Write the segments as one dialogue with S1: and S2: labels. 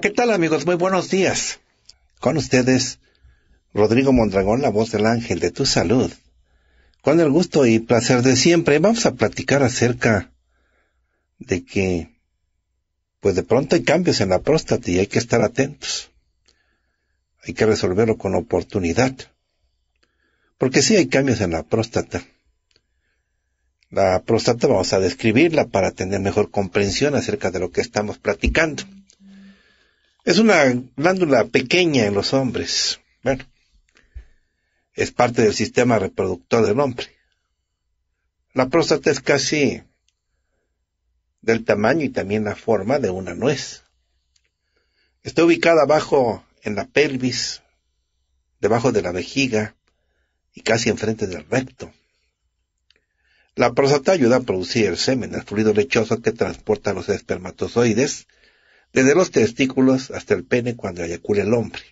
S1: ¿qué tal amigos? Muy buenos días. Con ustedes, Rodrigo Mondragón, la voz del ángel de tu salud. Con el gusto y placer de siempre, vamos a platicar acerca de que, pues de pronto hay cambios en la próstata y hay que estar atentos. Hay que resolverlo con oportunidad. Porque si hay cambios en la próstata. La próstata vamos a describirla para tener mejor comprensión acerca de lo que estamos platicando. Es una glándula pequeña en los hombres. Bueno, es parte del sistema reproductor del hombre. La próstata es casi del tamaño y también la forma de una nuez. Está ubicada abajo en la pelvis, debajo de la vejiga y casi enfrente del recto. La próstata ayuda a producir el semen, el fluido lechoso que transporta los espermatozoides desde los testículos hasta el pene cuando eyacula el hombre.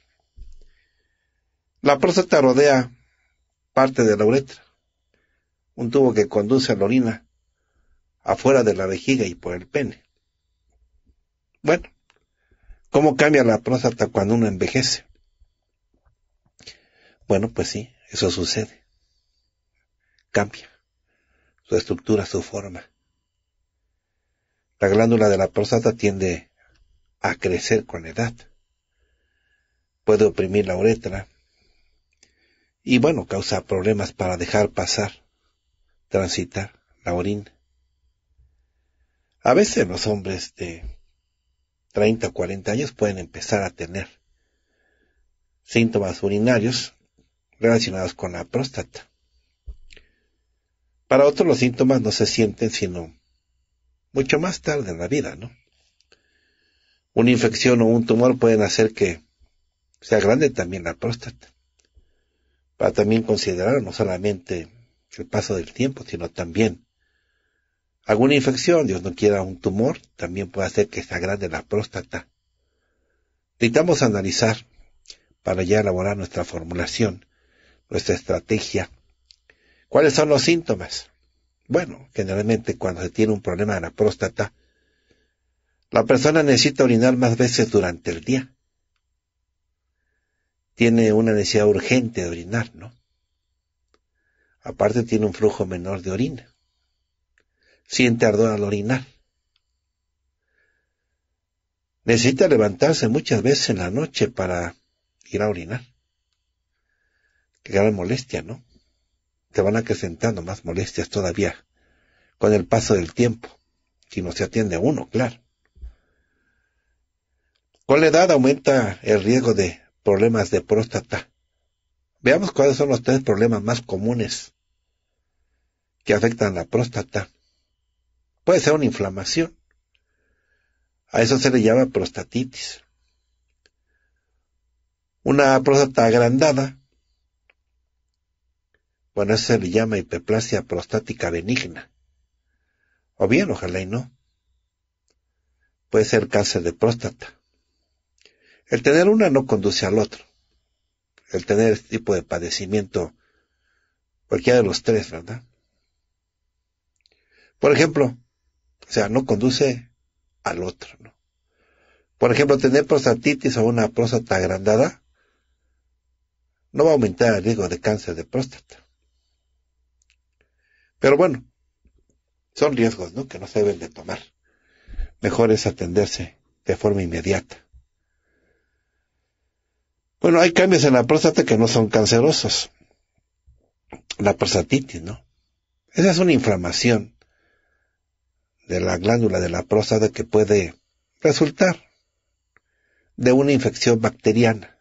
S1: La próstata rodea parte de la uretra, un tubo que conduce a la orina afuera de la vejiga y por el pene. Bueno, ¿cómo cambia la próstata cuando uno envejece? Bueno, pues sí, eso sucede. Cambia su estructura, su forma. La glándula de la próstata tiende a crecer con edad. Puede oprimir la uretra y bueno, causa problemas para dejar pasar, transitar la orina. A veces los hombres de 30 o 40 años pueden empezar a tener síntomas urinarios relacionados con la próstata. Para otros los síntomas no se sienten sino mucho más tarde en la vida, ¿no? una infección o un tumor pueden hacer que sea grande también la próstata. Para también considerar no solamente el paso del tiempo, sino también alguna infección, Dios no quiera un tumor, también puede hacer que sea grande la próstata. Necesitamos analizar para ya elaborar nuestra formulación, nuestra estrategia. ¿Cuáles son los síntomas? Bueno, generalmente cuando se tiene un problema de la próstata, la persona necesita orinar más veces durante el día. Tiene una necesidad urgente de orinar, ¿no? Aparte tiene un flujo menor de orina. Siente ardor al orinar. Necesita levantarse muchas veces en la noche para ir a orinar. Que gran molestia, ¿no? Te van acrecentando más molestias todavía con el paso del tiempo, si no se atiende a uno, claro. Con la edad aumenta el riesgo de problemas de próstata. Veamos cuáles son los tres problemas más comunes que afectan la próstata. Puede ser una inflamación. A eso se le llama prostatitis. Una próstata agrandada. Bueno, eso se le llama hiperplasia prostática benigna. O bien, ojalá y no. Puede ser cáncer de próstata. El tener una no conduce al otro. El tener este tipo de padecimiento, cualquiera de los tres, ¿verdad? Por ejemplo, o sea, no conduce al otro, ¿no? Por ejemplo, tener prostatitis o una próstata agrandada no va a aumentar el riesgo de cáncer de próstata. Pero bueno, son riesgos, ¿no? Que no se deben de tomar. Mejor es atenderse de forma inmediata. Bueno, hay cambios en la próstata que no son cancerosos. La prostatitis, ¿no? Esa es una inflamación de la glándula de la próstata que puede resultar de una infección bacteriana.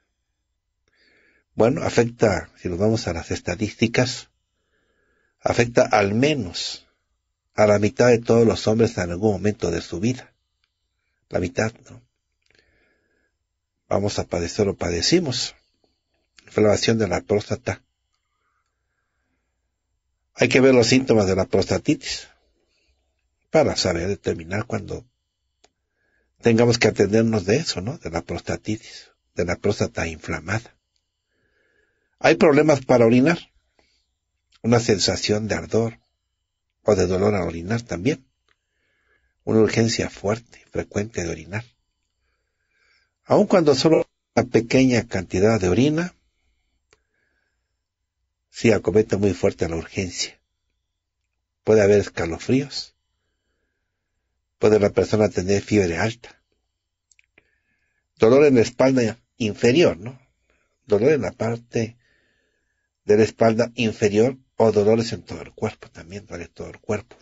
S1: Bueno, afecta, si nos vamos a las estadísticas, afecta al menos a la mitad de todos los hombres en algún momento de su vida. La mitad, ¿no? vamos a padecer o padecimos. Inflamación de la próstata. Hay que ver los síntomas de la prostatitis para saber determinar cuando tengamos que atendernos de eso, ¿no? De la prostatitis, de la próstata inflamada. Hay problemas para orinar. Una sensación de ardor o de dolor al orinar también. Una urgencia fuerte, frecuente de orinar Aun cuando solo una pequeña cantidad de orina, si acomete muy fuerte a la urgencia. Puede haber escalofríos. Puede la persona tener fiebre alta. Dolor en la espalda inferior, ¿no? Dolor en la parte de la espalda inferior o dolores en todo el cuerpo, también en todo el cuerpo.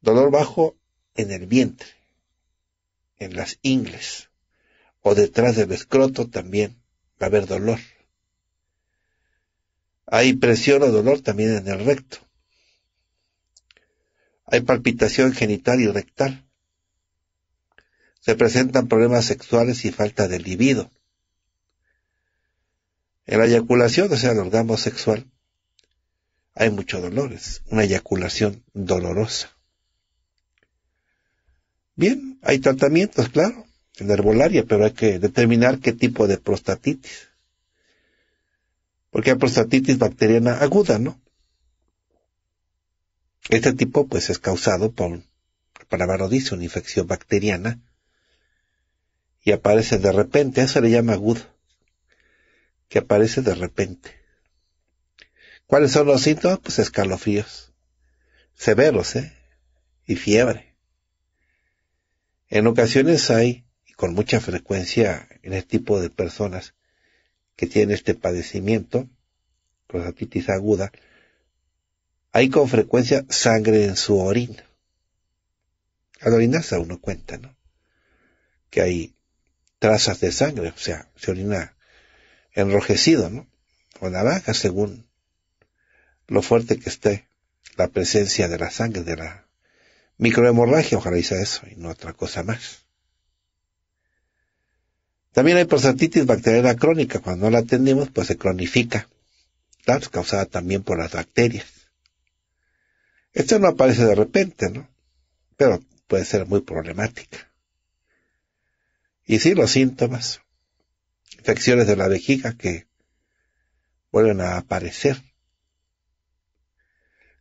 S1: Dolor bajo en el vientre en las ingles o detrás del escroto también va a haber dolor. Hay presión o dolor también en el recto. Hay palpitación genital y rectal. Se presentan problemas sexuales y falta de libido. En la eyaculación, o sea, el orgasmo sexual, hay muchos dolores, una eyaculación dolorosa. Bien, hay tratamientos, claro, en herbolaria, pero hay que determinar qué tipo de prostatitis. Porque hay prostatitis bacteriana aguda, ¿no? Este tipo, pues, es causado por, para dice, una infección bacteriana y aparece de repente, eso le llama agudo, que aparece de repente. ¿Cuáles son los síntomas? Pues escalofríos, severos, ¿eh? Y fiebre. En ocasiones hay, y con mucha frecuencia en este tipo de personas que tienen este padecimiento, prostatitis aguda, hay con frecuencia sangre en su orina. Al orinarse uno cuenta, ¿no? Que hay trazas de sangre, o sea, se orina enrojecido, ¿no? O naranja, según lo fuerte que esté la presencia de la sangre, de la microhemorragia, ojalá sea eso y no otra cosa más. También hay prostatitis bacteriana crónica, cuando no la atendemos pues se cronifica, claro, es causada también por las bacterias. Esto no aparece de repente, ¿no? Pero puede ser muy problemática. Y sí, los síntomas, infecciones de la vejiga que vuelven a aparecer.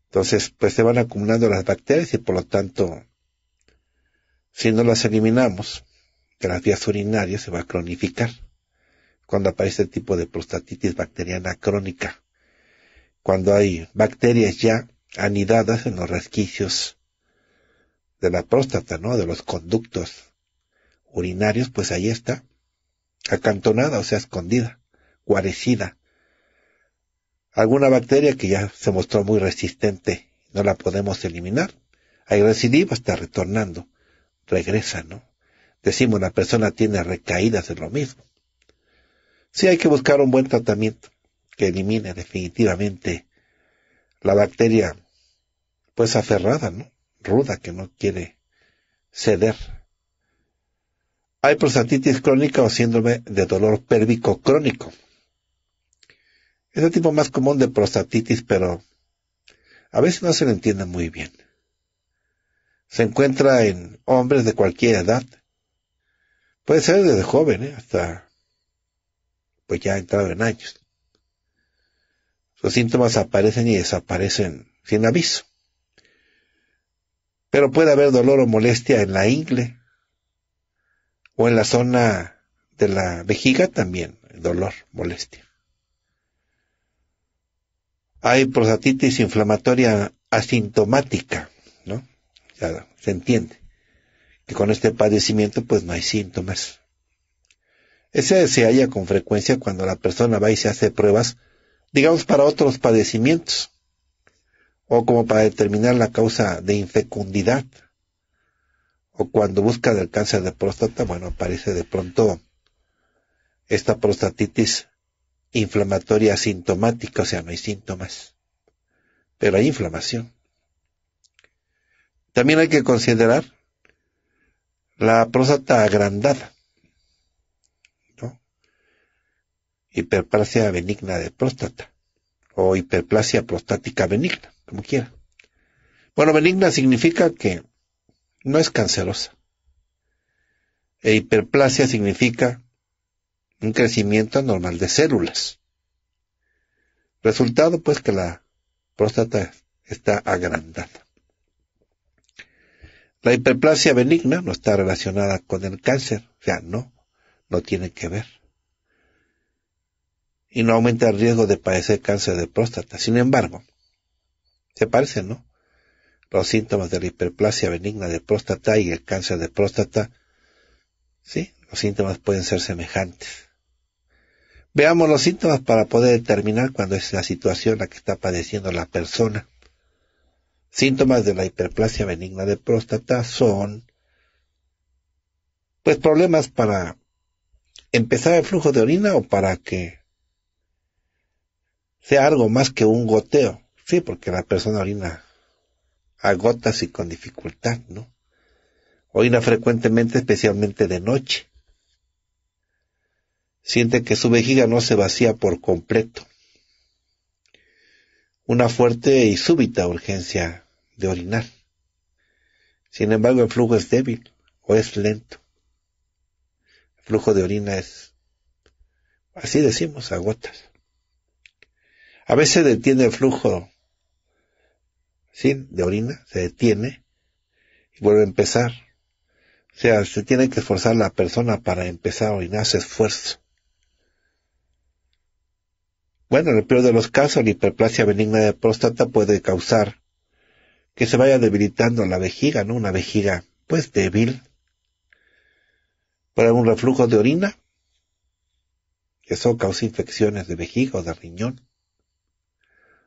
S1: Entonces, pues se van acumulando las bacterias y por lo tanto, si no las eliminamos de las vías urinarias, se va a cronificar cuando aparece el tipo de prostatitis bacteriana crónica, cuando hay bacterias ya anidadas en los resquicios de la próstata, ¿no? De los conductos urinarios, pues ahí está, acantonada, o sea, escondida, guarecida alguna bacteria que ya se mostró muy resistente, no la podemos eliminar. Hay recidiva, está retornando, regresa, ¿no? Decimos, una persona tiene recaídas de lo mismo. Sí hay que buscar un buen tratamiento que elimine definitivamente la bacteria, pues aferrada, ¿no? Ruda, que no quiere ceder. Hay prostatitis crónica o síndrome de dolor pélvico crónico. Es el tipo más común de prostatitis, pero a veces no se le entiende muy bien. Se encuentra en hombres de cualquier edad. Puede ser desde joven ¿eh? hasta, pues ya ha entrado en años. Los síntomas aparecen y desaparecen sin aviso. Pero puede haber dolor o molestia en la ingle o en la zona de la vejiga también, dolor, molestia hay prostatitis inflamatoria asintomática, ¿no? Ya se entiende que con este padecimiento pues no hay síntomas. Ese se halla con frecuencia cuando la persona va y se hace pruebas, digamos para otros padecimientos, o como para determinar la causa de infecundidad, o cuando busca el cáncer de próstata, bueno, aparece de pronto esta prostatitis inflamatoria asintomática, o sea, no hay síntomas, pero hay inflamación. También hay que considerar la próstata agrandada, ¿no? hiperplasia benigna de próstata o hiperplasia prostática benigna, como quiera. Bueno, benigna significa que no es cancerosa. E hiperplasia significa un crecimiento anormal de células. Resultado pues que la próstata está agrandada. La hiperplasia benigna no está relacionada con el cáncer, o sea, no, no tiene que ver. Y no aumenta el riesgo de padecer cáncer de próstata. Sin embargo, se parecen, ¿no? Los síntomas de la hiperplasia benigna de próstata y el cáncer de próstata, sí, los síntomas pueden ser semejantes. Veamos los síntomas para poder determinar cuándo es la situación la que está padeciendo la persona. Síntomas de la hiperplasia benigna de próstata son pues problemas para empezar el flujo de orina o para que sea algo más que un goteo. Sí, porque la persona orina a gotas y con dificultad, ¿no? Orina frecuentemente, especialmente de noche siente que su vejiga no se vacía por completo. Una fuerte y súbita urgencia de orinar. Sin embargo, el flujo es débil o es lento. El flujo de orina es, así decimos, a gotas. A veces detiene el flujo ¿sí? de orina, se detiene y vuelve a empezar. O sea, se tiene que esforzar la persona para empezar a orinar, esfuerzo. Bueno, en el peor de los casos, la hiperplasia benigna de próstata puede causar que se vaya debilitando la vejiga, ¿no? Una vejiga, pues, débil. Para un reflujo de orina, que eso causa infecciones de vejiga o de riñón.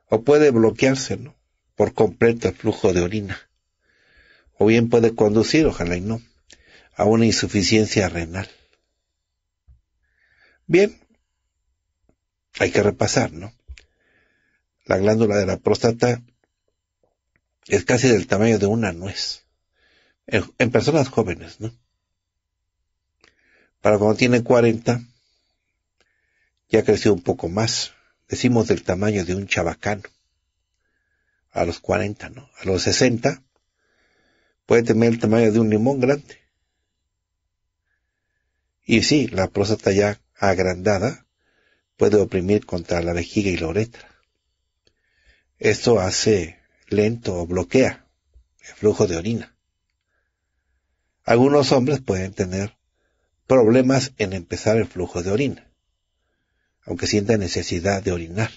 S1: O puede bloquearse, ¿no? Por completo el flujo de orina. O bien puede conducir, ojalá y no, a una insuficiencia renal. Bien, hay que repasar, ¿no? La glándula de la próstata es casi del tamaño de una nuez. En, personas jóvenes, ¿no? Para cuando tiene 40, ya creció un poco más. Decimos del tamaño de un chabacano. A los 40, ¿no? A los 60, puede tener el tamaño de un limón grande. Y sí, la próstata ya agrandada puede oprimir contra la vejiga y la uretra. Esto hace lento o bloquea el flujo de orina. Algunos hombres pueden tener problemas en empezar el flujo de orina, aunque sientan necesidad de orinar.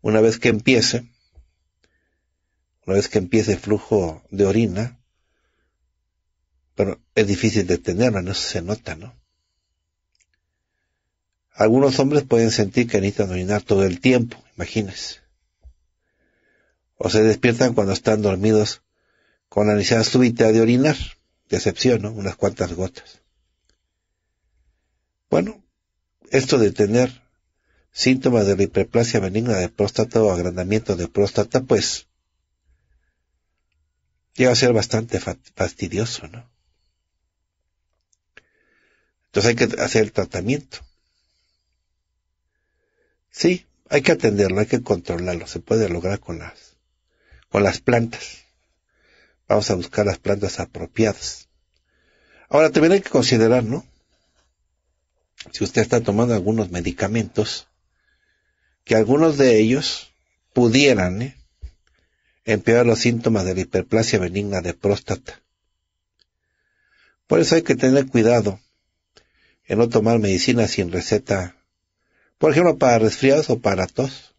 S1: Una vez que empiece, una vez que empiece el flujo de orina, pero es difícil detenerlo, no se nota, ¿no? Algunos hombres pueden sentir que necesitan orinar todo el tiempo, imagínense. O se despiertan cuando están dormidos con la necesidad súbita de orinar, decepción, ¿no? Unas cuantas gotas. Bueno, esto de tener síntomas de hiperplasia benigna de próstata o agrandamiento de próstata, pues llega a ser bastante fastidioso, ¿no? Entonces hay que hacer el tratamiento. Sí, hay que atenderlo, hay que controlarlo, se puede lograr con las, con las plantas. Vamos a buscar las plantas apropiadas. Ahora también hay que considerar, ¿no? Si usted está tomando algunos medicamentos, que algunos de ellos pudieran ¿eh? empeorar los síntomas de la hiperplasia benigna de próstata. Por eso hay que tener cuidado en no tomar medicina sin receta por ejemplo, para resfriados o para tos.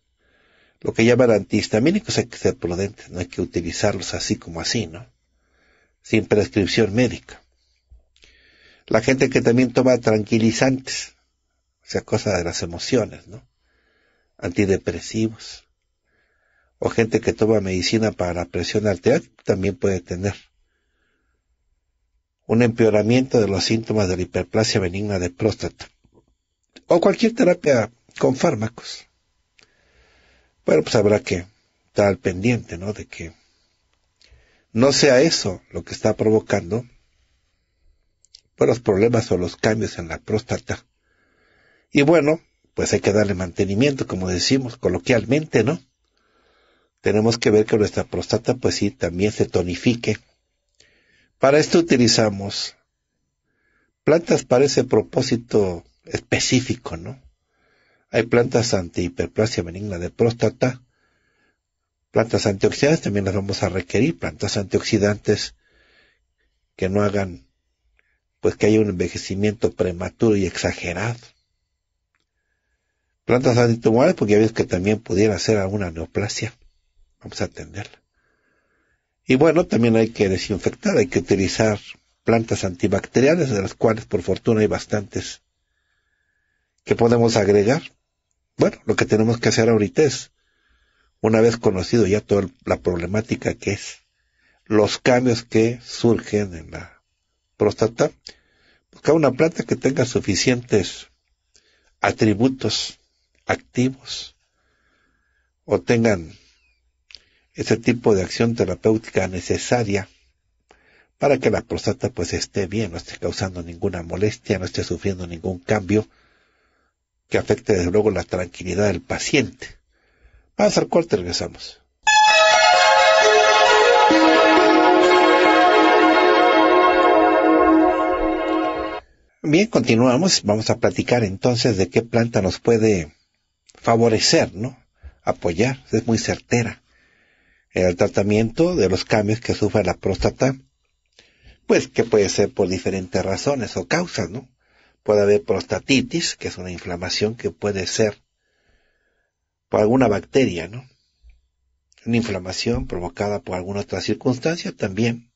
S1: Lo que llaman antihistamínicos hay que ser prudentes, no hay que utilizarlos así como así, ¿no? Sin prescripción médica. La gente que también toma tranquilizantes, o sea, cosa de las emociones, ¿no? Antidepresivos. O gente que toma medicina para presión arterial también puede tener un empeoramiento de los síntomas de la hiperplasia benigna de próstata o cualquier terapia con fármacos. Bueno, pues habrá que estar al pendiente, ¿no? De que no sea eso lo que está provocando pues, los problemas o los cambios en la próstata. Y bueno, pues hay que darle mantenimiento, como decimos coloquialmente, ¿no? Tenemos que ver que nuestra próstata, pues sí, también se tonifique. Para esto utilizamos plantas para ese propósito específico, ¿no? Hay plantas antihiperplasia benigna de próstata, plantas antioxidantes también las vamos a requerir, plantas antioxidantes que no hagan, pues que haya un envejecimiento prematuro y exagerado. Plantas antitumorales, porque ya ves que también pudiera ser alguna neoplasia. Vamos a atenderla. Y bueno, también hay que desinfectar, hay que utilizar plantas antibacteriales, de las cuales por fortuna hay bastantes ¿Qué podemos agregar? Bueno, lo que tenemos que hacer ahorita es, una vez conocido ya toda la problemática que es, los cambios que surgen en la próstata, buscar pues, una planta que tenga suficientes atributos activos o tengan ese tipo de acción terapéutica necesaria para que la próstata pues esté bien, no esté causando ninguna molestia, no esté sufriendo ningún cambio que afecte desde luego la tranquilidad del paciente. Vamos al corte, regresamos. Bien, continuamos. Vamos a platicar entonces de qué planta nos puede favorecer, ¿no? Apoyar. Es muy certera. En el tratamiento de los cambios que sufre la próstata, pues que puede ser por diferentes razones o causas, ¿no? Puede haber prostatitis, que es una inflamación que puede ser por alguna bacteria, ¿no? Una inflamación provocada por alguna otra circunstancia también,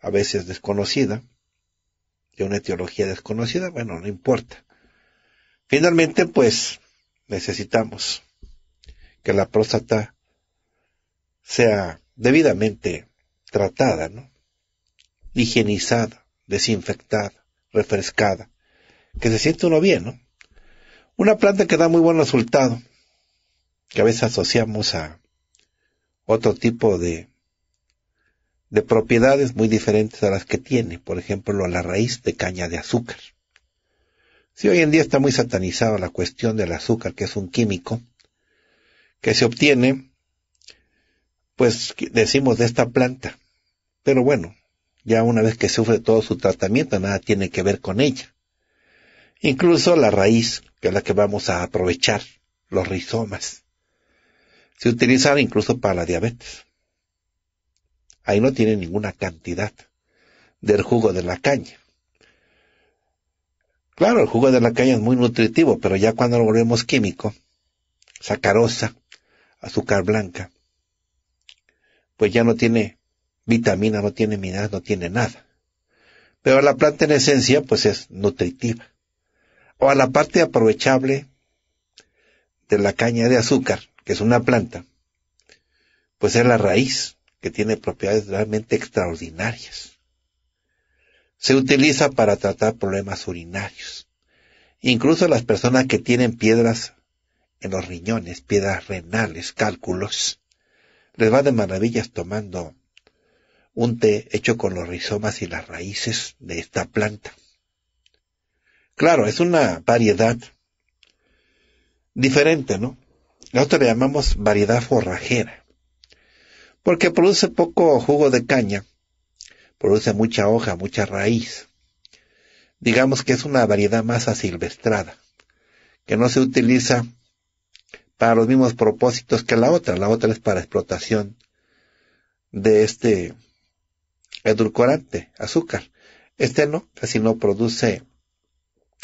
S1: a veces desconocida, de una etiología desconocida, bueno, no importa. Finalmente, pues, necesitamos que la próstata sea debidamente tratada, ¿no? Higienizada, desinfectada, refrescada, que se siente uno bien, ¿no? Una planta que da muy buen resultado, que a veces asociamos a otro tipo de, de propiedades muy diferentes a las que tiene, por ejemplo, la raíz de caña de azúcar. Si hoy en día está muy satanizada la cuestión del azúcar, que es un químico, que se obtiene, pues decimos de esta planta. Pero bueno, ya una vez que sufre todo su tratamiento, nada tiene que ver con ella. Incluso la raíz, que es la que vamos a aprovechar, los rizomas. Se utilizan incluso para la diabetes. Ahí no tiene ninguna cantidad del jugo de la caña. Claro, el jugo de la caña es muy nutritivo, pero ya cuando lo volvemos químico, sacarosa, azúcar blanca, pues ya no tiene vitamina, no tiene mineral, no tiene nada. Pero la planta en esencia, pues es nutritiva o a la parte aprovechable de la caña de azúcar, que es una planta, pues es la raíz que tiene propiedades realmente extraordinarias. Se utiliza para tratar problemas urinarios. Incluso las personas que tienen piedras en los riñones, piedras renales, cálculos, les va de maravillas tomando un té hecho con los rizomas y las raíces de esta planta. Claro, es una variedad diferente, ¿no? otra le llamamos variedad forrajera, porque produce poco jugo de caña, produce mucha hoja, mucha raíz. Digamos que es una variedad más asilvestrada, que no se utiliza para los mismos propósitos que la otra. La otra es para explotación de este edulcorante, azúcar. Este no, casi no produce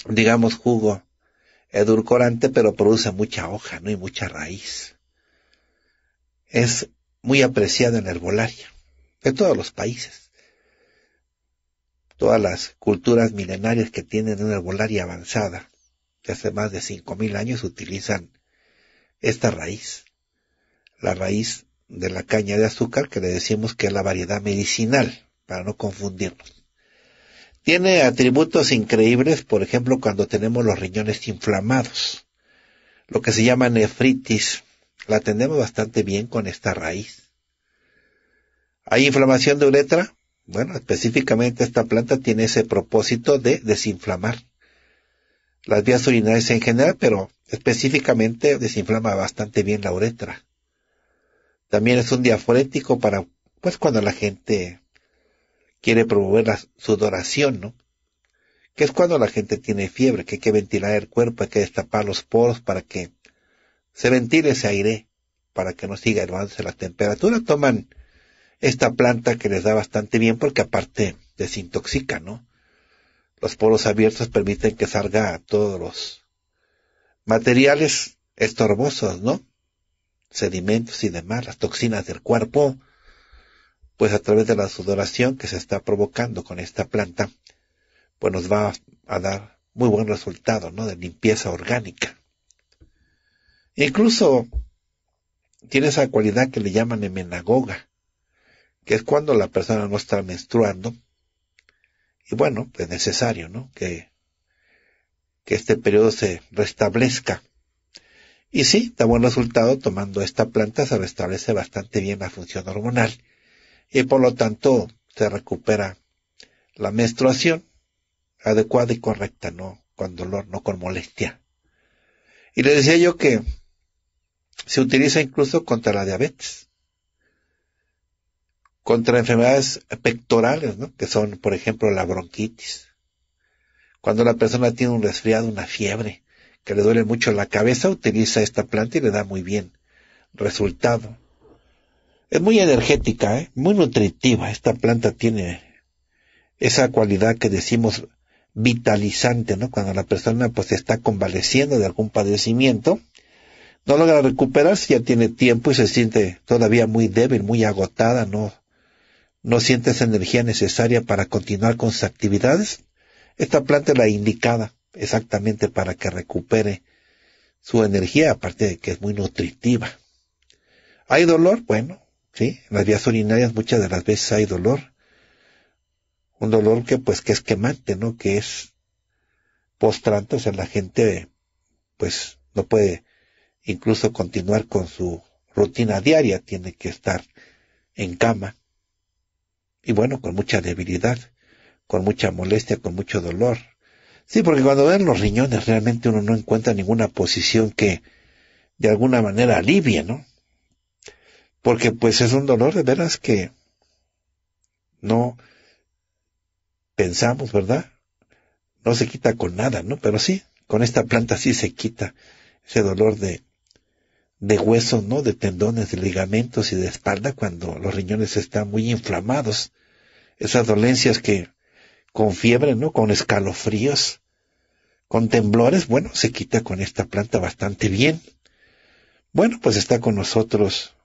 S1: digamos, jugo edulcorante, pero produce mucha hoja, ¿no? Y mucha raíz. Es muy apreciado en herbolaria, de todos los países. Todas las culturas milenarias que tienen una herbolaria avanzada, de hace más de 5.000 años, utilizan esta raíz, la raíz de la caña de azúcar que le decimos que es la variedad medicinal, para no confundirnos. Tiene atributos increíbles, por ejemplo, cuando tenemos los riñones inflamados, lo que se llama nefritis, la atendemos bastante bien con esta raíz. ¿Hay inflamación de uretra? Bueno, específicamente esta planta tiene ese propósito de desinflamar las vías urinarias en general, pero específicamente desinflama bastante bien la uretra. También es un diaforético para, pues cuando la gente quiere promover la sudoración, ¿no? Que es cuando la gente tiene fiebre, que hay que ventilar el cuerpo, hay que destapar los poros para que se ventile ese aire, para que no siga elevándose la temperatura. Toman esta planta que les da bastante bien porque aparte desintoxica, ¿no? Los poros abiertos permiten que salga todos los materiales estorbosos, ¿no? Sedimentos y demás, las toxinas del cuerpo, pues a través de la sudoración que se está provocando con esta planta, pues nos va a dar muy buen resultado, ¿no? De limpieza orgánica. Incluso tiene esa cualidad que le llaman emenagoga, que es cuando la persona no está menstruando. Y bueno, es necesario, ¿no? Que, que este periodo se restablezca. Y sí, da buen resultado tomando esta planta, se restablece bastante bien la función hormonal y por lo tanto se recupera la menstruación adecuada y correcta, no con dolor, no con molestia. Y le decía yo que se utiliza incluso contra la diabetes, contra enfermedades pectorales, ¿no? que son, por ejemplo, la bronquitis. Cuando la persona tiene un resfriado, una fiebre, que le duele mucho la cabeza, utiliza esta planta y le da muy bien resultado. Es muy energética, ¿eh? muy nutritiva. Esta planta tiene esa cualidad que decimos vitalizante, ¿no? Cuando la persona pues está convaleciendo de algún padecimiento, no logra recuperarse, ya tiene tiempo y se siente todavía muy débil, muy agotada, no, no siente esa energía necesaria para continuar con sus actividades. Esta planta es la indicada exactamente para que recupere su energía, aparte de que es muy nutritiva. ¿Hay dolor? Bueno, ¿sí? Las vías urinarias muchas de las veces hay dolor. Un dolor que pues que es quemante, ¿no? Que es postrante, o sea, la gente pues no puede incluso continuar con su rutina diaria, tiene que estar en cama. Y bueno, con mucha debilidad, con mucha molestia, con mucho dolor. Sí, porque cuando ven los riñones realmente uno no encuentra ninguna posición que de alguna manera alivie, ¿no? porque pues es un dolor de veras que no pensamos, ¿verdad? No se quita con nada, ¿no? Pero sí, con esta planta sí se quita ese dolor de, de huesos, ¿no? De tendones, de ligamentos y de espalda cuando los riñones están muy inflamados. Esas dolencias que con fiebre, ¿no? Con escalofríos, con temblores, bueno, se quita con esta planta bastante bien. Bueno, pues está con nosotros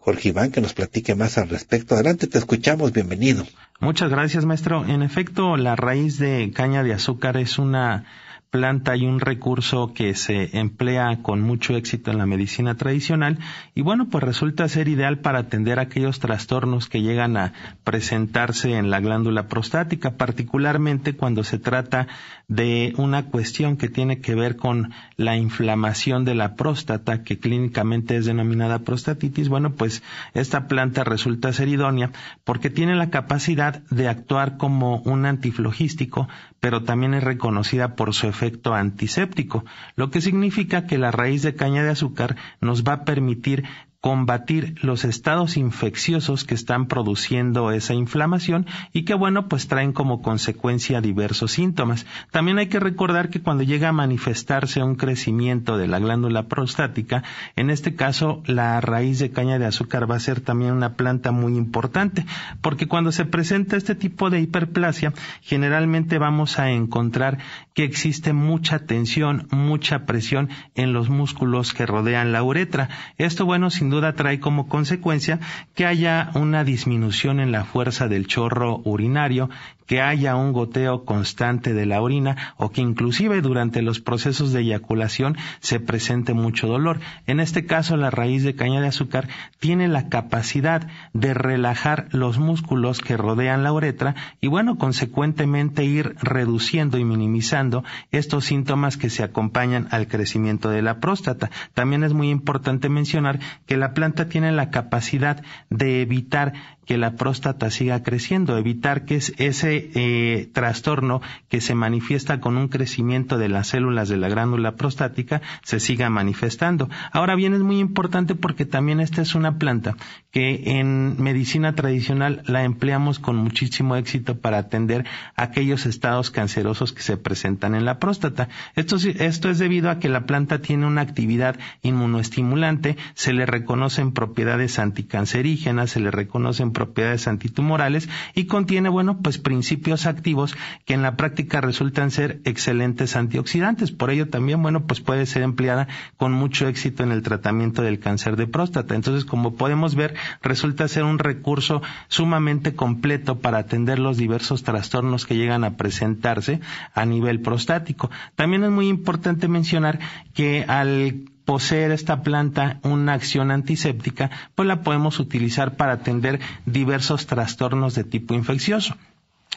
S1: Jorge Iván que nos platique más al respecto. Adelante, te escuchamos, bienvenido.
S2: Muchas gracias, maestro. En efecto, la raíz de caña de azúcar es una planta y un recurso que se emplea con mucho éxito en la medicina tradicional y bueno, pues resulta ser ideal para atender aquellos trastornos que llegan a presentarse en la glándula prostática, particularmente cuando se trata de una cuestión que tiene que ver con la inflamación de la próstata, que clínicamente es denominada prostatitis, bueno, pues esta planta resulta ser idónea porque tiene la capacidad de actuar como un antiflogístico, pero también es reconocida por su efecto antiséptico, lo que significa que la raíz de caña de azúcar nos va a permitir combatir los estados infecciosos que están produciendo esa inflamación y que bueno pues traen como consecuencia diversos síntomas. También hay que recordar que cuando llega a manifestarse un crecimiento de la glándula prostática, en este caso la raíz de caña de azúcar va a ser también una planta muy importante porque cuando se presenta este tipo de hiperplasia generalmente vamos a encontrar que existe mucha tensión, mucha presión en los músculos que rodean la uretra. Esto bueno sin duda trae como consecuencia que haya una disminución en la fuerza del chorro urinario, que haya un goteo constante de la orina o que inclusive durante los procesos de eyaculación se presente mucho dolor. En este caso, la raíz de caña de azúcar tiene la capacidad de relajar los músculos que rodean la uretra y bueno, consecuentemente ir reduciendo y minimizando estos síntomas que se acompañan al crecimiento de la próstata. También es muy importante mencionar que la planta tiene la capacidad de evitar que la próstata siga creciendo, evitar que ese eh, trastorno que se manifiesta con un crecimiento de las células de la glándula prostática se siga manifestando. Ahora bien, es muy importante porque también esta es una planta que en medicina tradicional la empleamos con muchísimo éxito para atender aquellos estados cancerosos que se presentan en la próstata. Esto, esto es debido a que la planta tiene una actividad inmunoestimulante, se le reconocen propiedades anticancerígenas, se le reconocen propiedades antitumorales y contiene, bueno, pues principios activos que en la práctica resultan ser excelentes antioxidantes. Por ello también, bueno, pues puede ser empleada con mucho éxito en el tratamiento del cáncer de próstata. Entonces, como podemos ver, resulta ser un recurso sumamente completo para atender los diversos trastornos que llegan a presentarse a nivel prostático. También es muy importante mencionar que al poseer esta planta una acción antiséptica, pues la podemos utilizar para atender diversos trastornos de tipo infeccioso.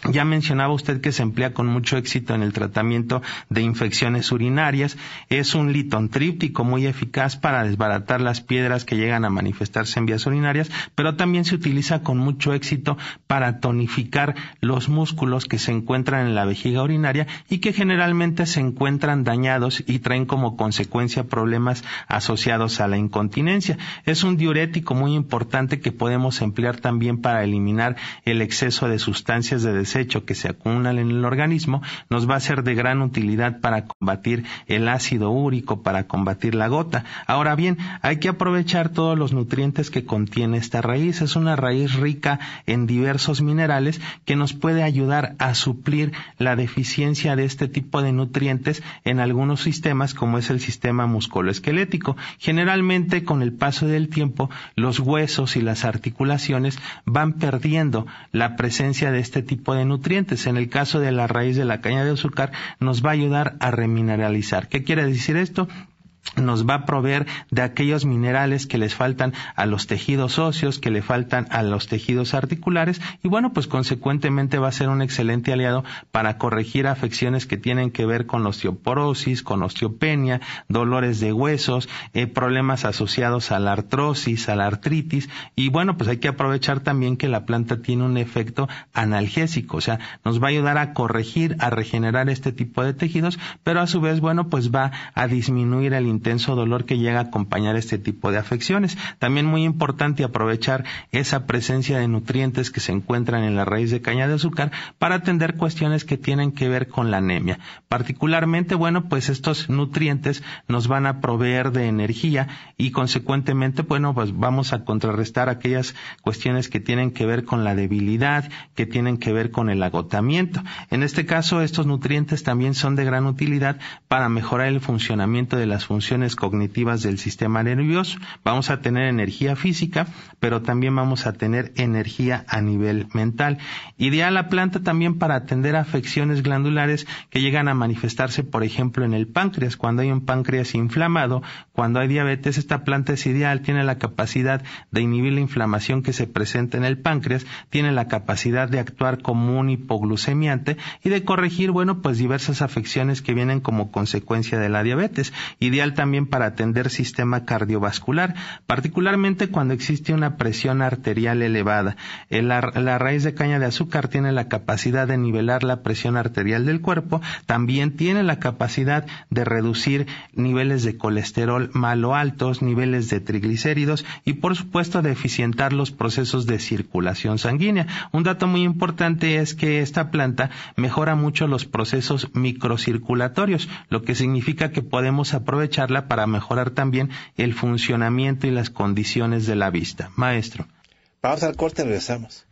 S2: Ya mencionaba usted que se emplea con mucho éxito en el tratamiento de infecciones urinarias. Es un tríptico muy eficaz para desbaratar las piedras que llegan a manifestarse en vías urinarias, pero también se utiliza con mucho éxito para tonificar los músculos que se encuentran en la vejiga urinaria y que generalmente se encuentran dañados y traen como consecuencia problemas asociados a la incontinencia. Es un diurético muy importante que podemos emplear también para eliminar el exceso de sustancias de hecho que se acumulan en el organismo nos va a ser de gran utilidad para combatir el ácido úrico, para combatir la gota. Ahora bien, hay que aprovechar todos los nutrientes que contiene esta raíz. Es una raíz rica en diversos minerales que nos puede ayudar a suplir la deficiencia de este tipo de nutrientes en algunos sistemas como es el sistema musculoesquelético. Generalmente con el paso del tiempo los huesos y las articulaciones van perdiendo la presencia de este tipo de nutrientes. En el caso de la raíz de la caña de azúcar, nos va a ayudar a remineralizar. ¿Qué quiere decir esto? nos va a proveer de aquellos minerales que les faltan a los tejidos óseos, que le faltan a los tejidos articulares y bueno, pues consecuentemente va a ser un excelente aliado para corregir afecciones que tienen que ver con osteoporosis, con osteopenia, dolores de huesos, eh, problemas asociados a la artrosis, a la artritis y bueno, pues hay que aprovechar también que la planta tiene un efecto analgésico, o sea, nos va a ayudar a corregir, a regenerar este tipo de tejidos, pero a su vez, bueno, pues va a disminuir el intenso dolor que llega a acompañar este tipo de afecciones. También muy importante aprovechar esa presencia de nutrientes que se encuentran en la raíz de caña de azúcar para atender cuestiones que tienen que ver con la anemia. Particularmente, bueno, pues estos nutrientes nos van a proveer de energía y consecuentemente, bueno, pues vamos a contrarrestar aquellas cuestiones que tienen que ver con la debilidad, que tienen que ver con el agotamiento. En este caso, estos nutrientes también son de gran utilidad para mejorar el funcionamiento de las funciones funciones cognitivas del sistema nervioso. Vamos a tener energía física, pero también vamos a tener energía a nivel mental. Ideal la planta también para atender afecciones glandulares que llegan a manifestarse, por ejemplo, en el páncreas. Cuando hay un páncreas inflamado, cuando hay diabetes, esta planta es ideal, tiene la capacidad de inhibir la inflamación que se presenta en el páncreas, tiene la capacidad de actuar como un hipoglucemiante y de corregir, bueno, pues diversas afecciones que vienen como consecuencia de la diabetes. Ideal también para atender sistema cardiovascular, particularmente cuando existe una presión arterial elevada. la, la raíz de caña de azúcar tiene la capacidad de nivelar la presión arterial del cuerpo, también tiene la capacidad de reducir niveles de colesterol malo altos, niveles de triglicéridos y por supuesto de eficientar los procesos de circulación sanguínea. Un dato muy importante es que esta planta mejora mucho los procesos microcirculatorios, lo que significa que podemos aprovechar para mejorar también el funcionamiento y las condiciones de la vista. Maestro.
S1: Vamos al corte, y regresamos.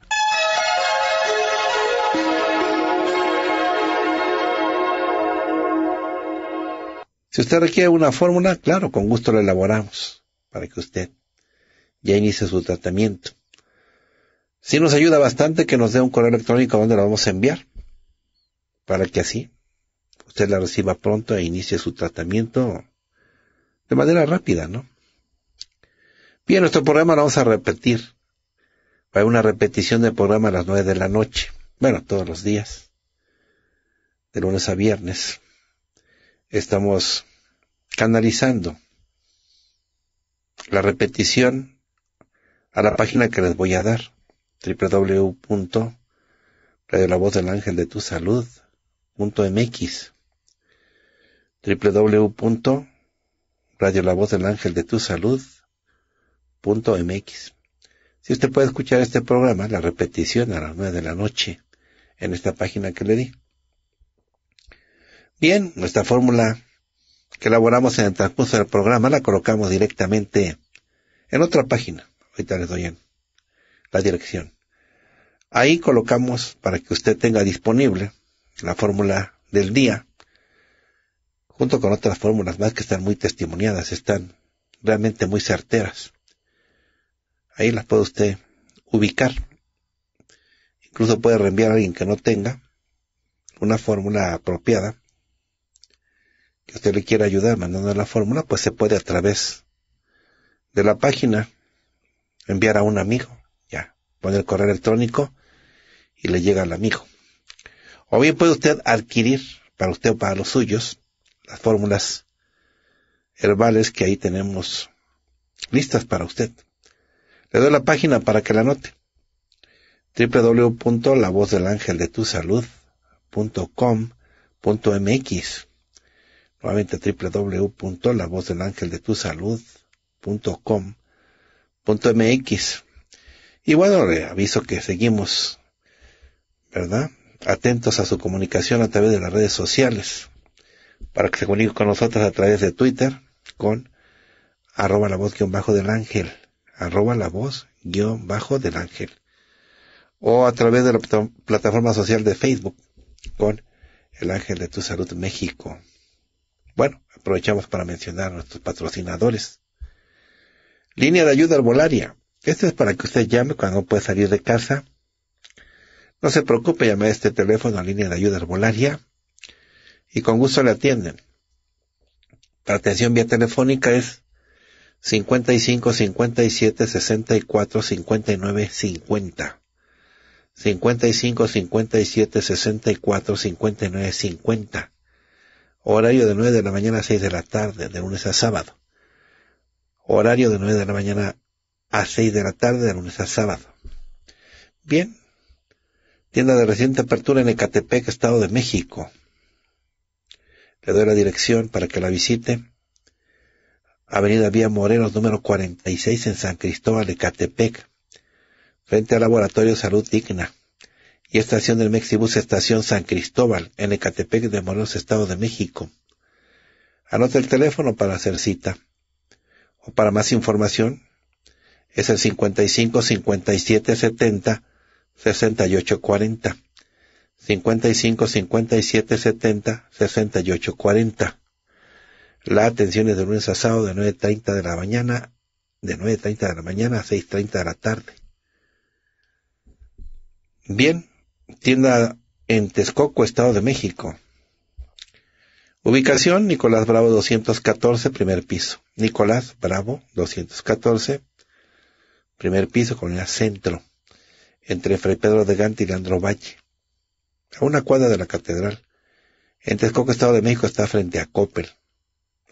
S1: Si usted requiere una fórmula, claro, con gusto la elaboramos para que usted ya inicie su tratamiento. Si nos ayuda bastante que nos dé un correo electrónico donde lo vamos a enviar para que así usted la reciba pronto e inicie su tratamiento de manera rápida, ¿no? Bien, nuestro programa lo vamos a repetir. Va a haber una repetición del programa a las nueve de la noche. Bueno, todos los días. De lunes a viernes. Estamos canalizando la repetición a la página que les voy a dar. salud.mx. www Radio La Voz del Ángel de Tu Salud. MX. Si usted puede escuchar este programa, la repetición a las nueve de la noche, en esta página que le di. Bien, nuestra fórmula que elaboramos en el transcurso del programa la colocamos directamente en otra página. Ahorita les doy la dirección. Ahí colocamos para que usted tenga disponible la fórmula del día junto con otras fórmulas más que están muy testimoniadas, están realmente muy certeras. Ahí las puede usted ubicar. Incluso puede reenviar a alguien que no tenga una fórmula apropiada que usted le quiera ayudar mandando la fórmula, pues se puede a través de la página enviar a un amigo, ya, poner el correo electrónico y le llega al amigo. O bien puede usted adquirir para usted o para los suyos las fórmulas herbales que ahí tenemos listas para usted. Le doy la página para que la anote. www.lavozdelangeldetusalud.com.mx Nuevamente www.lavozdelangeldetusalud.com.mx Y bueno, le aviso que seguimos, ¿verdad? Atentos a su comunicación a través de las redes sociales para que se comunique con nosotros a través de Twitter con arroba la voz guión bajo del ángel, arroba la voz bajo del ángel, o a través de la plataforma social de Facebook con el ángel de tu salud México. Bueno, aprovechamos para mencionar a nuestros patrocinadores. Línea de ayuda arbolaria. Esto es para que usted llame cuando no puede salir de casa. No se preocupe, llame a este teléfono a línea de ayuda arbolaria y con gusto le atienden. La atención vía telefónica es 55 57 64 59 50. 55 57 64 59 50. Horario de 9 de la mañana a 6 de la tarde, de lunes a sábado. Horario de 9 de la mañana a 6 de la tarde, de lunes a sábado. Bien. Tienda de reciente apertura en Ecatepec, Estado de México. Le doy la dirección para que la visite. Avenida Vía Moreno, número 46, en San Cristóbal de frente al Laboratorio Salud Digna y estación del Mexibus Estación San Cristóbal, en Ecatepec de Morelos, Estado de México. Anota el teléfono para hacer cita. O para más información, es el 55 57 70 68 40. 55 57 70 68 40. La atención es de lunes a sábado de 9.30 de la mañana, de 9.30 de la mañana a 6.30 de la tarde. Bien, tienda en Texcoco, Estado de México. Ubicación, Nicolás Bravo 214, primer piso. Nicolás Bravo 214, primer piso, con el centro, entre Fray Pedro de Gante y Leandro Valle a una cuadra de la catedral. En Texcoco, Estado de México, está frente a Coppel.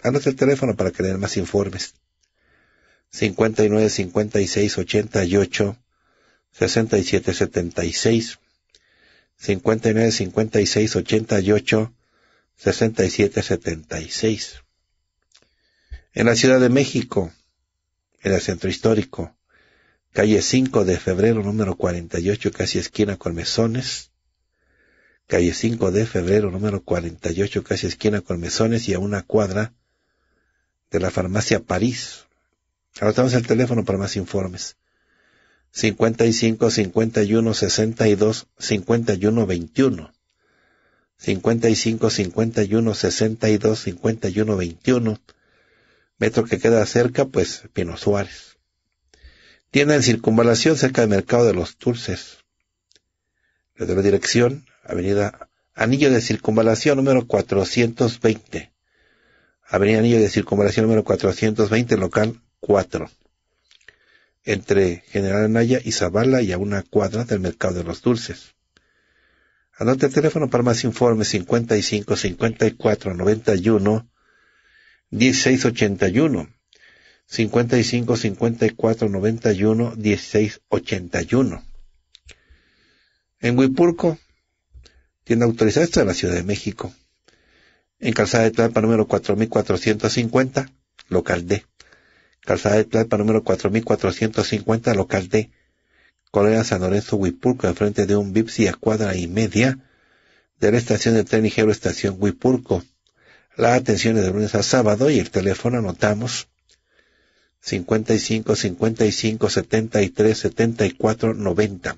S1: Anote el teléfono para que le den más informes. 59 56 88 67 76 59 56 88 67 76 En la Ciudad de México, en el Centro Histórico, calle 5 de febrero número 48, casi esquina Colmesones. mesones, calle 5 de febrero, número 48, casi esquina con mesones y a una cuadra de la farmacia París. Anotamos el teléfono para más informes. 55 51 62 51 21. 55 51 62 51 21. Metro que queda cerca, pues Pino Suárez. Tienda en circunvalación cerca del mercado de los Dulces. Le doy la dirección Avenida Anillo de Circunvalación número 420. Avenida Anillo de Circunvalación número 420, local 4. Entre General Anaya y Zavala y a una cuadra del Mercado de los Dulces. Anote el teléfono para más informes 55 54 91 1681. 55 54 91 1681. En Huipurco, tienda autorizada, está en la Ciudad de México, en Calzada de Tlalpan número 4450, local D. Calzada de Tlalpan número 4450, local D. Colonia San Lorenzo Huipulco, enfrente de un Bipsi a cuadra y media de la estación de tren ligero Estación Huipulco. La atención es de lunes a sábado y el teléfono anotamos 55 55 73 74 90.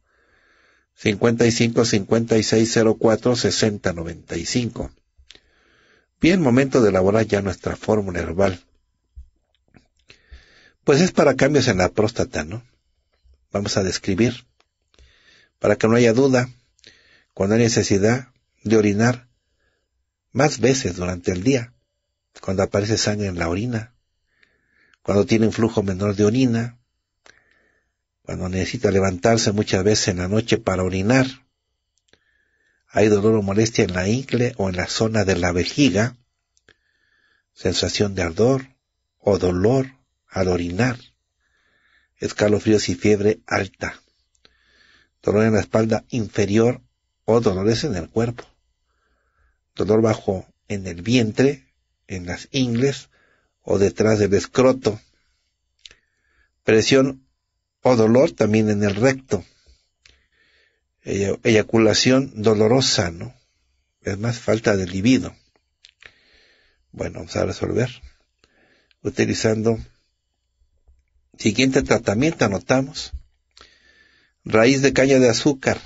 S1: 55 56 04 60 95. Bien, momento de elaborar ya nuestra fórmula herbal. Pues es para cambios en la próstata, ¿no? Vamos a describir. Para que no haya duda, cuando hay necesidad de orinar más veces durante el día, cuando aparece sangre en la orina, cuando tiene un flujo menor de orina, cuando necesita levantarse muchas veces en la noche para orinar. Hay dolor o molestia en la ingle o en la zona de la vejiga, sensación de ardor o dolor al orinar, escalofríos y fiebre alta, dolor en la espalda inferior o dolores en el cuerpo, dolor bajo en el vientre, en las ingles o detrás del escroto, presión o dolor también en el recto. Eyaculación dolorosa, ¿no? Es más, falta de libido. Bueno, vamos a resolver utilizando siguiente tratamiento, anotamos. Raíz de caña de azúcar,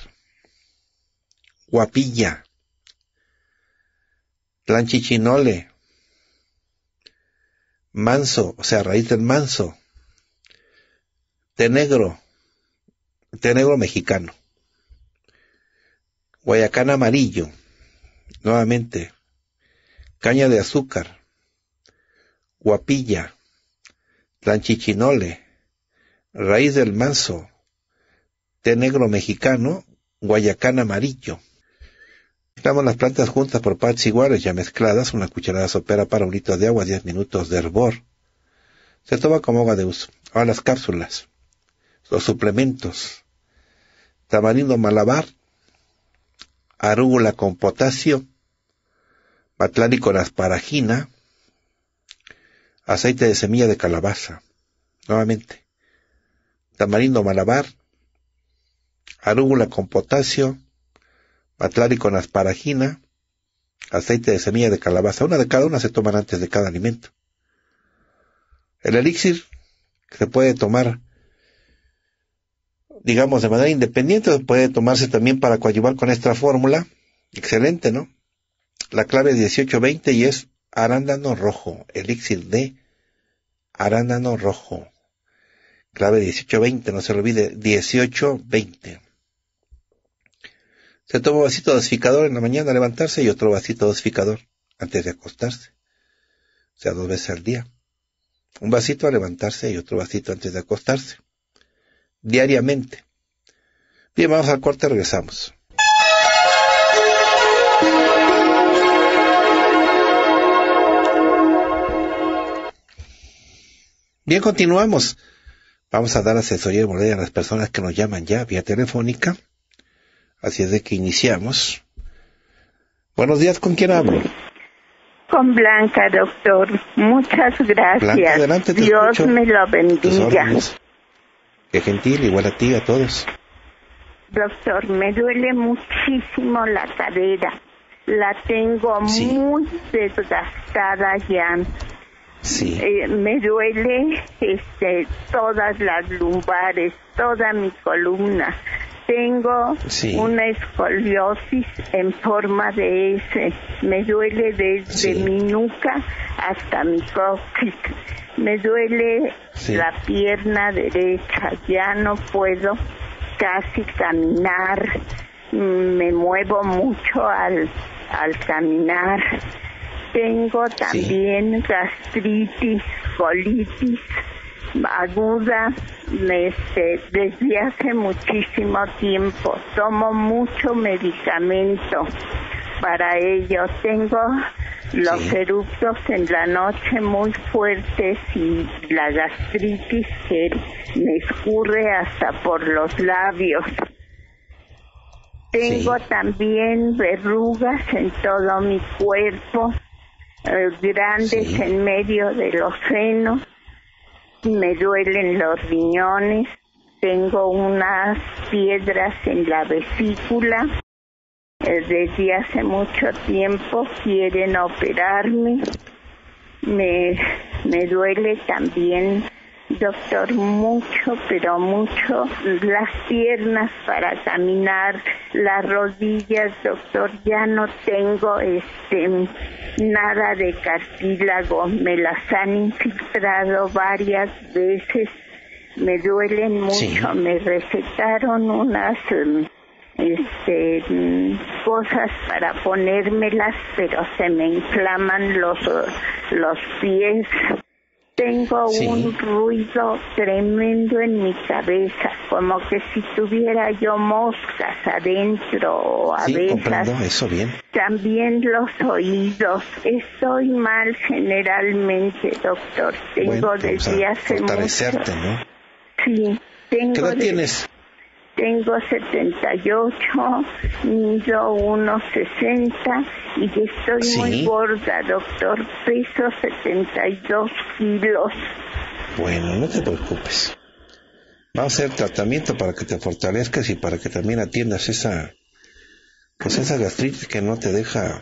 S1: guapilla, planchichinole, manso, o sea, raíz del manso, Té negro, té negro mexicano. Guayacán amarillo, nuevamente. Caña de azúcar, guapilla, tlanchichinole, raíz del manso, té negro mexicano, guayacán amarillo. Estamos las plantas juntas por partes iguales ya mezcladas, una cucharada sopera para un litro de agua, 10 minutos de hervor. Se toma como agua de uso. Ahora las cápsulas los suplementos. Tamarindo malabar, arúgula con potasio, batlani con asparagina, aceite de semilla de calabaza. Nuevamente, tamarindo malabar, arúgula con potasio, batlani con asparagina, aceite de semilla de calabaza. Una de cada una se toman antes de cada alimento. El elixir se puede tomar digamos, de manera independiente, puede tomarse también para coadyuvar con esta fórmula. Excelente, ¿no? La clave 1820 y es arándano rojo, elixir de arándano rojo. Clave 1820, no se lo olvide, 1820. Se toma un vasito dosificador en la mañana a levantarse y otro vasito dosificador antes de acostarse. O sea, dos veces al día. Un vasito a levantarse y otro vasito antes de acostarse diariamente. Bien, vamos al corte, regresamos. Bien, continuamos. Vamos a dar asesoría de volver a las personas que nos llaman ya vía telefónica. Así es de que iniciamos. Buenos días, ¿con quién hablo?
S3: Con Blanca, doctor. Muchas gracias. Dios me lo bendiga
S1: gentil, igual a ti, a todos.
S3: Doctor, me duele muchísimo la cadera. La tengo muy desgastada ya. Sí. Eh, me duele este, todas las lumbares, toda mi columna tengo una escoliosis en forma de S. Me duele desde mi nuca hasta mi cóccix. Me duele la pierna derecha. Ya no puedo casi caminar. Mm, me muevo mucho al, al caminar. Tengo también gastritis, colitis aguda este, desde hace muchísimo tiempo. Tomo mucho medicamento para ello. Tengo los eructos en la noche muy fuertes y la gastritis que me escurre hasta por los labios. Tengo también verrugas en todo mi cuerpo, eh, grandes en medio de los senos me duelen los riñones, tengo unas piedras en la vesícula. Eh, desde hace mucho tiempo quieren operarme. Me, duele también doctor, mucho, pero mucho, las piernas para caminar, las rodillas, doctor, ya no tengo este nada de cartílago, me las han infiltrado varias veces, me duelen mucho, me recetaron unas em, este cosas para ponérmelas pero se me inflaman los los pies tengo un ruido tremendo en mi cabeza, como que si tuviera yo moscas adentro abejas. sí, Comprendo eso bien. También los oídos. Estoy mal generalmente, doctor. Tengo bueno, desde hace mucho. ¿no? Sí. Tengo ¿Qué tienes? tengo 78, mido 1,60 y estoy muy gorda, doctor. Peso 72 kilos.
S1: Bueno, no te preocupes. Va a ser tratamiento para que te fortalezcas y para que también atiendas esa, pues esa gastritis que no te deja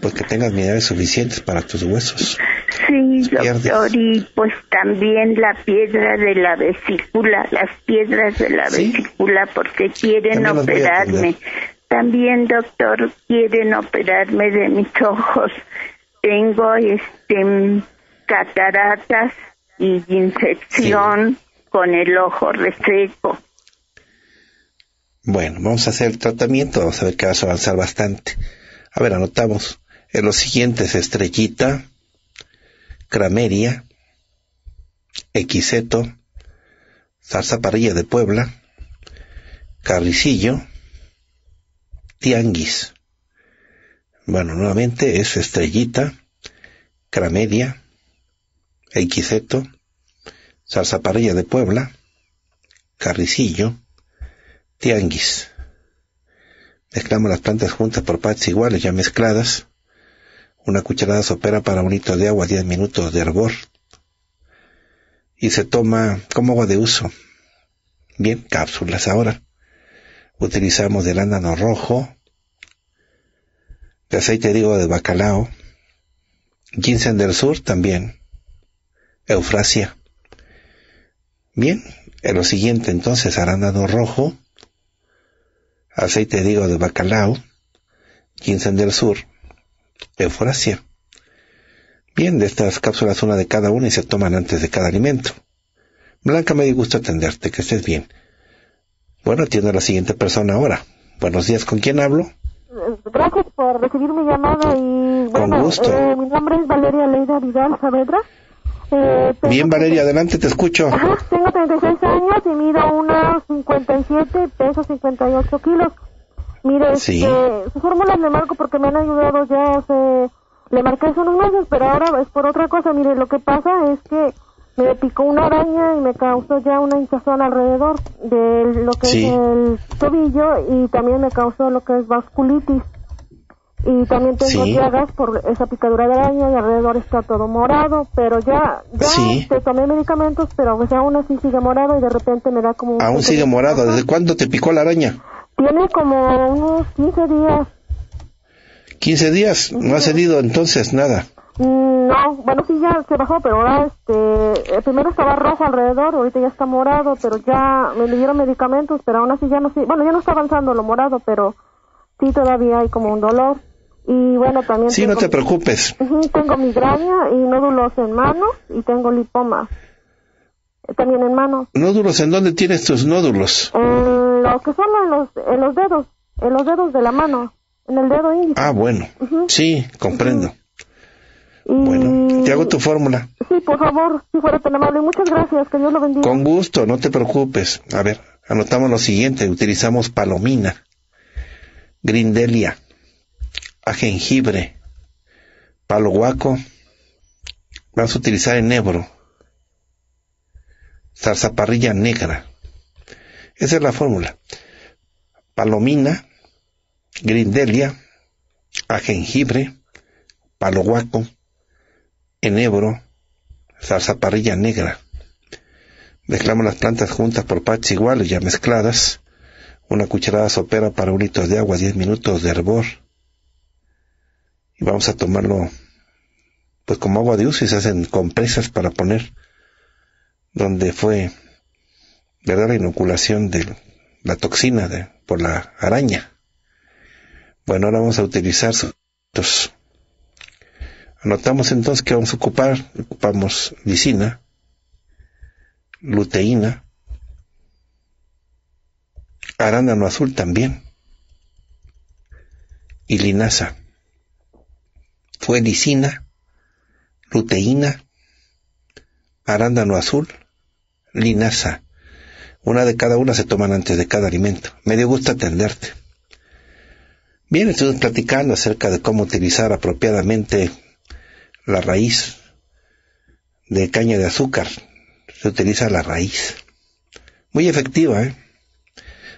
S1: pues que tengas minerales suficientes para tus huesos. Sí, doctor,
S3: y pues también la piedra de la vesícula, las piedras de la vesícula, porque quieren operarme. También, doctor, quieren operarme de mis ojos. Tengo este cataratas y infección con el ojo reseco.
S1: Bueno, vamos a hacer el tratamiento, vamos a ver que vas a avanzar bastante. A ver, anotamos. En los siguientes, Estrellita, Crameria, Equiseto, Salsa Parrilla de Puebla, Carricillo, Tianguis. Bueno, nuevamente es Estrellita, Cramedia, Equiseto, Salsa Parrilla de Puebla, Carricillo, Tianguis. Mezclamos las plantas juntas por partes iguales, ya mezcladas una cucharada sopera para un hito de agua, 10 minutos de hervor. Y se toma como agua de uso. Bien, cápsulas ahora. Utilizamos del ándano rojo, de aceite de de bacalao, ginseng del sur también, eufrasia. Bien, en lo siguiente entonces arándano rojo, aceite de de bacalao, ginseng del sur, Euforacia Bien, de estas cápsulas una de cada una y se toman antes de cada alimento. Blanca, me dio gusto atenderte, que estés bien. Bueno, atiendo a la siguiente persona ahora. Buenos días, ¿con quién hablo?
S4: Gracias por recibir mi llamada y Con gusto. Eh, mi nombre es Valeria Leida Vidal Saavedra. Eh,
S1: bien, Valeria, adelante, te escucho.
S4: tengo 36 años y mido unos 57 pesos 58 kilos. Mire, este, su este, fórmulas le marco porque me han ayudado ya hace... Le marqué hace unos meses, pero ahora es por otra cosa. Mire, lo que pasa es que me picó una araña y me causó ya una hinchazón alrededor de lo que es el tobillo y también me causó lo que es vasculitis. Y también tengo por esa picadura de araña y alrededor está todo morado, pero ya, ya te este, tomé medicamentos, pero aún así sigue morado y de repente me da como... aún sigue
S1: morado, ¿desde cuándo te picó la araña?
S4: Tiene como unos 15 días.
S1: 15 días, no ha cedido entonces nada.
S4: Mm, no, bueno, sí ya se bajó, pero ahora este, eh, primero estaba rojo alrededor, ahorita ya está morado, pero ya me dieron medicamentos, pero aún así ya no, sé... bueno, ya no está avanzando lo morado, pero sí todavía hay como un dolor. Y bueno, también... Sí, no te
S1: preocupes.
S4: Tengo migraña y nódulos en manos y tengo lipoma. También en manos.
S1: ¿Nódulos en dónde tienes tus nódulos?
S4: que son en los, en los dedos, en los dedos de la mano, en el dedo índice. Ah,
S1: bueno. Sí, comprendo.
S4: Bueno, te hago tu fórmula. Sí, por favor, si fuera tan amable. Muchas gracias, que Dios lo bendiga.
S1: Con gusto, no te preocupes. A ver, anotamos lo siguiente. Utilizamos palomina, grindelia, jengibre palo guaco. Vamos a utilizar enebro, zarzaparrilla negra, esa es la fórmula. Palomina, grindelia, ajenjibre, palo guaco, enebro, salsa parrilla negra. Mezclamos las plantas juntas por partes iguales ya mezcladas. Una cucharada sopera para un litro de agua, 10 minutos de hervor. Y vamos a tomarlo pues como agua de uso y se hacen compresas para poner donde fue ¿verdad? La inoculación de la toxina de, por la araña. Bueno, ahora vamos a utilizar sus... Anotamos entonces que vamos a ocupar, ocupamos lisina, luteína, arándano azul también, y linaza. Fue lisina, luteína, arándano azul, linaza. Una de cada una se toman antes de cada alimento. Me dio gusto atenderte. Bien, estuvimos platicando acerca de cómo utilizar apropiadamente la raíz de caña de azúcar. Se utiliza la raíz. Muy efectiva, ¿eh?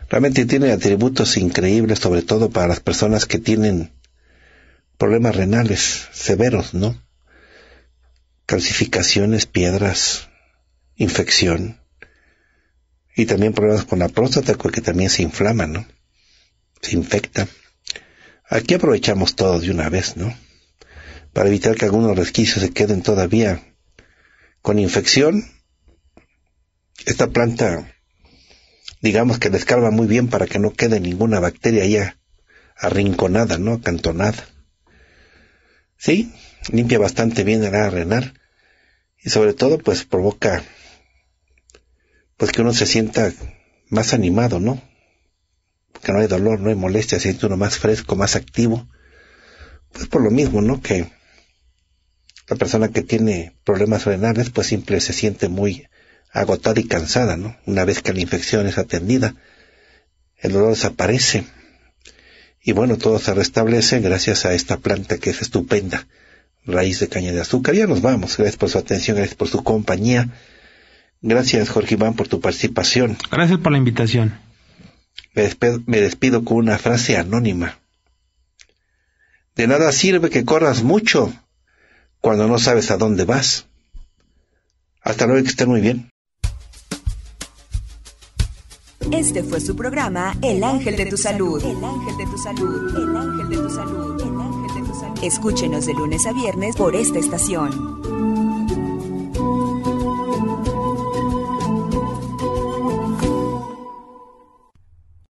S1: Realmente tiene atributos increíbles, sobre todo para las personas que tienen problemas renales severos, ¿no? Calcificaciones, piedras, infección. Y también problemas con la próstata, porque también se inflama, ¿no? Se infecta. Aquí aprovechamos todo de una vez, ¿no? Para evitar que algunos resquicios se queden todavía con infección. Esta planta, digamos que descarga muy bien para que no quede ninguna bacteria ya arrinconada, ¿no? Acantonada. Sí, limpia bastante bien el área renal y sobre todo pues provoca pues que uno se sienta más animado, ¿no? Que no hay dolor, no hay molestia, se siente uno más fresco, más activo. Pues por lo mismo, ¿no? Que la persona que tiene problemas renales, pues siempre se siente muy agotada y cansada, ¿no? Una vez que la infección es atendida, el dolor desaparece. Y bueno, todo se restablece gracias a esta planta que es estupenda, raíz de caña de azúcar. Ya nos vamos. Gracias por su atención, gracias por su compañía. Gracias, Jorge Iván, por tu participación.
S2: Gracias por la invitación.
S1: Me despido, con una frase anónima. De nada sirve que corras mucho cuando no sabes a dónde vas. Hasta luego, que estén muy bien.
S3: Este fue su programa El Ángel de tu Salud. El Ángel de tu Salud. El Ángel de tu Salud. El Ángel de tu Salud. Escúchenos de lunes a viernes por esta estación.